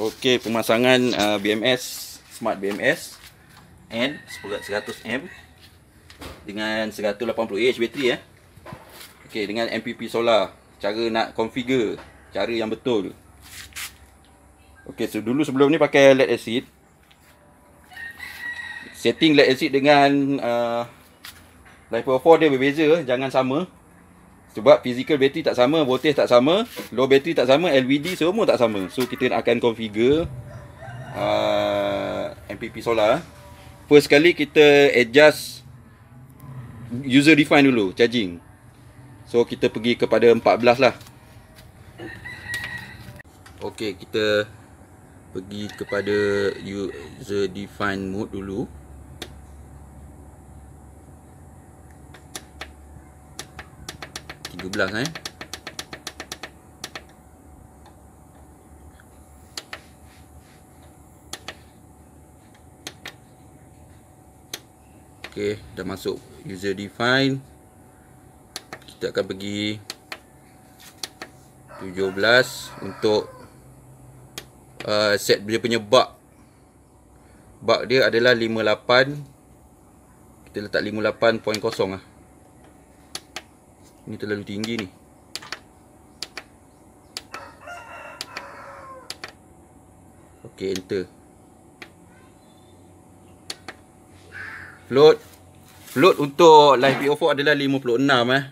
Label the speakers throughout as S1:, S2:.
S1: Okey, pemasangan uh, BMS Smart BMS N 100M dengan 180Ah bateri eh. Okey, dengan MPP solar. Cara nak configure, cara yang betul. Okey, so dulu sebelum ni pakai lead acid. Setting lead acid dengan uh, Lipo 4 dia berbeza, jangan sama. Sebab physical battery tak sama, voltage tak sama, low battery tak sama, LVD semua tak sama. So kita akan configure uh, MPP solar. First kali kita adjust user define dulu charging. So kita pergi kepada 14 lah. Okay, kita pergi kepada user define mode dulu. 17 eh Okay, dah masuk user define kita akan pergi 17 untuk uh, set dia punya bug bug dia adalah 58 kita letak 58.0 lah ini terlalu tinggi ni Ok enter Float Float untuk live PO4 adalah 56 eh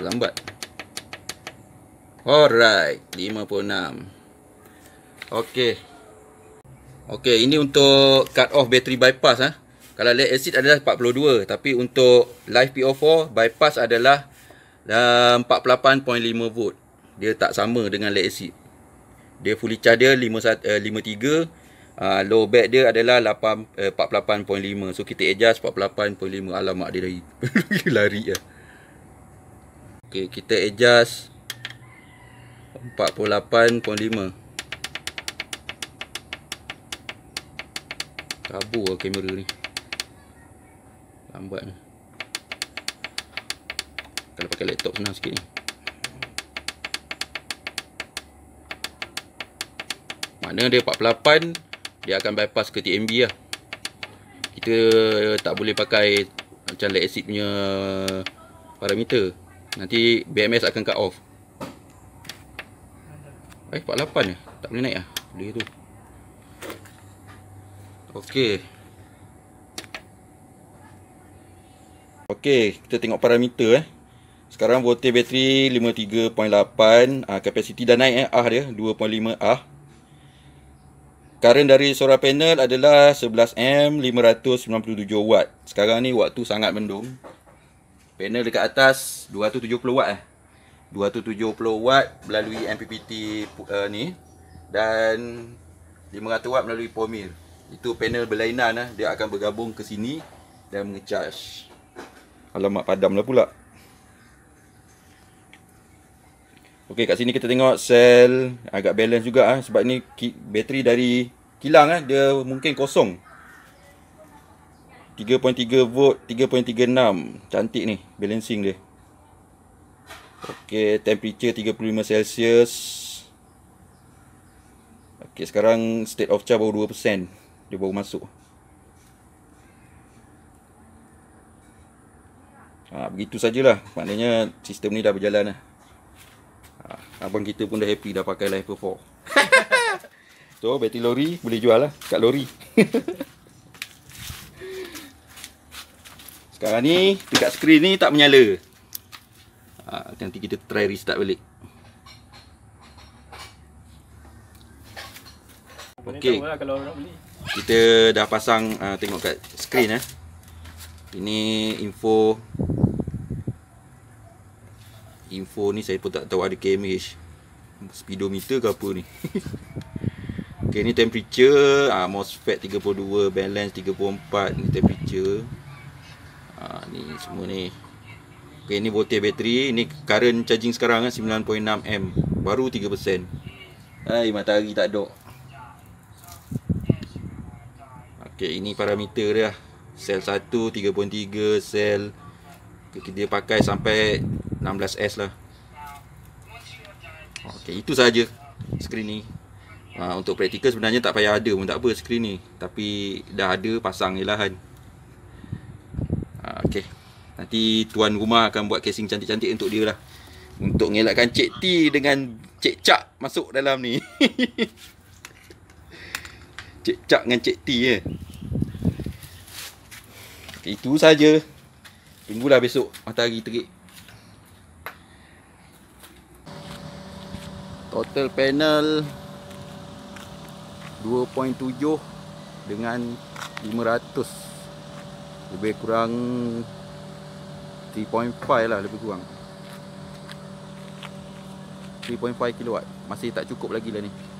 S1: Lambat Alright, 56. Okey. Okey, ini untuk cut off battery bypass ah. Kalau lead acid adalah 42, tapi untuk live PO4 bypass adalah 48.5 ah, volt. Dia tak sama dengan lead acid. Dia fully charge dia 53 Uh, eh, ah, low bag dia adalah 48.5 eh, So kita adjust 48.5 Alamak dia lari Lari lah ya. Okay kita adjust 48.5 Kabur lah kamera ni Lambat ni Kalau pakai laptop senang sikit ni Maknanya dia 48 Dia akan bypass ke TMB lah Kita tak boleh pakai Macam light acid punya Parameter Nanti BMS akan cut off Eh 48 ya Tak boleh naik lah Boleh tu Okey. Okey, kita tengok parameter eh. Sekarang voltage bateri 53.8, ah Kapasiti dah naik eh ah dia 2.5 ah. Current dari solar panel adalah 11 m 597 watt. Sekarang ni waktu sangat mendung. Panel dekat atas 270 watt eh. 270 watt melalui MPPT uh, ni dan 500 watt melalui pomir itu panel berlainan lah. dia akan bergabung ke sini dan mengecharge alamat padamlah pula ok kat sini kita tengok sel agak balance juga lah, sebab ni bateri dari kilang lah, dia mungkin kosong 3.3 volt 3.36 cantik ni balancing dia Okey, temperature 35 Celsius. Okey, sekarang state of charge baru 2%. Dia baru masuk. Ha, begitu sajalah. Maknanya sistem ni dah berjalan lah. Ha, abang kita pun dah happy dah pakai Life 4. so, bateri lori boleh jual lah kat lori. Sekarang ni, dekat skrin ni tak menyala. Ah, nanti kita try restart balik. Okey. Lah kita dah pasang uh, tengok kat skrin eh. Ini info info ni saya pun tak tahu ada KMH. Speedometer ke apa ni. Okey ni temperature, uh, MOSFET 32, balance 34, ni temperature. Uh, ni semua ni Okey, ni voltage bateri, ni current charging sekarang kan 9.6 m, baru 3%. Hai, matahari tak dok. Okay, ini parameter dia. Sel 1 3.3, sel kita pakai sampai 16S lah. Okay, itu saja skrin ni. Ha, untuk praktikal sebenarnya tak payah ada pun tak apa skrin ni, tapi dah ada pasang jelah kan. Ha, Okey. Nanti tuan rumah akan buat casing cantik-cantik untuk dia lah Untuk ngelakkan Cik T dengan Cik Cak masuk dalam ni Cik Cak dengan Cik T je ya. eh. Itu saja. Tunggulah besok matahari terik Total panel 2.7 Dengan 500 Lebih kurang 3.5 lah lebih kurang 3.5 kilowatt Masih tak cukup lagi lah ni